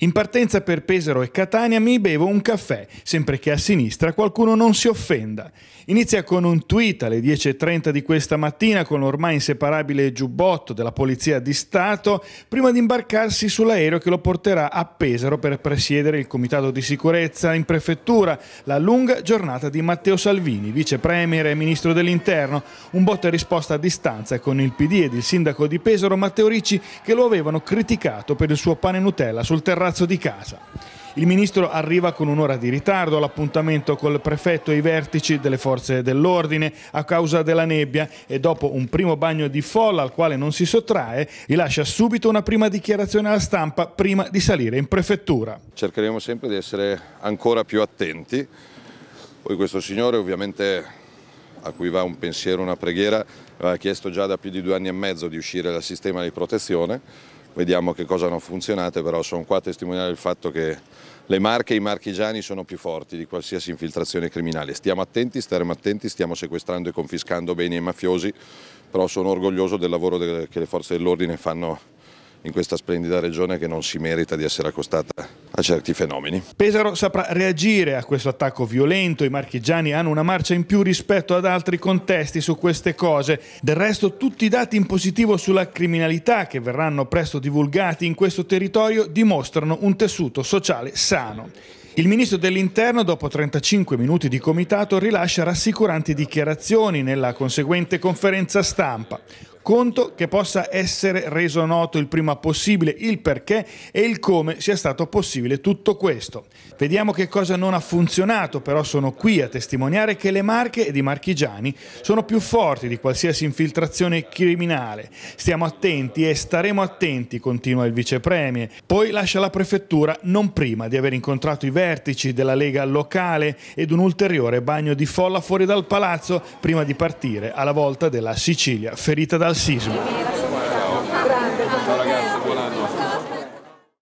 In partenza per Pesaro e Catania mi bevo un caffè, sempre che a sinistra qualcuno non si offenda. Inizia con un tweet alle 10.30 di questa mattina con l'ormai inseparabile giubbotto della Polizia di Stato, prima di imbarcarsi sull'aereo che lo porterà a Pesaro per presiedere il Comitato di Sicurezza in Prefettura, la lunga giornata di Matteo Salvini, vice premier e ministro dell'Interno, un botto e risposta a distanza con il PD ed il sindaco di Pesaro Matteo Ricci che lo avevano criticato per il suo pane Nutella sul terrazzo palazzo di casa. Il ministro arriva con un'ora di ritardo all'appuntamento col prefetto e i vertici delle forze dell'ordine a causa della nebbia e dopo un primo bagno di folla al quale non si sottrae, rilascia subito una prima dichiarazione alla stampa prima di salire in prefettura. Cercheremo sempre di essere ancora più attenti. Poi questo signore ovviamente a cui va un pensiero, una preghiera, aveva chiesto già da più di due anni e mezzo di uscire dal sistema di protezione vediamo che cosa non funzionato, però sono qua a testimoniare il fatto che le marche e i marchigiani sono più forti di qualsiasi infiltrazione criminale. Stiamo attenti, staremo attenti, stiamo sequestrando e confiscando beni ai mafiosi, però sono orgoglioso del lavoro che le forze dell'ordine fanno in questa splendida regione che non si merita di essere accostata a certi fenomeni. Pesaro saprà reagire a questo attacco violento, i marchigiani hanno una marcia in più rispetto ad altri contesti su queste cose. Del resto tutti i dati in positivo sulla criminalità che verranno presto divulgati in questo territorio dimostrano un tessuto sociale sano. Il ministro dell'Interno, dopo 35 minuti di comitato, rilascia rassicuranti dichiarazioni nella conseguente conferenza stampa conto che possa essere reso noto il prima possibile il perché e il come sia stato possibile tutto questo. Vediamo che cosa non ha funzionato, però sono qui a testimoniare che le Marche ed i marchigiani sono più forti di qualsiasi infiltrazione criminale. Stiamo attenti e staremo attenti, continua il vicepremier. Poi lascia la prefettura non prima di aver incontrato i vertici della Lega locale ed un ulteriore bagno di folla fuori dal palazzo prima di partire alla volta della Sicilia ferita dal razzismo. Ciao ragazzi, buona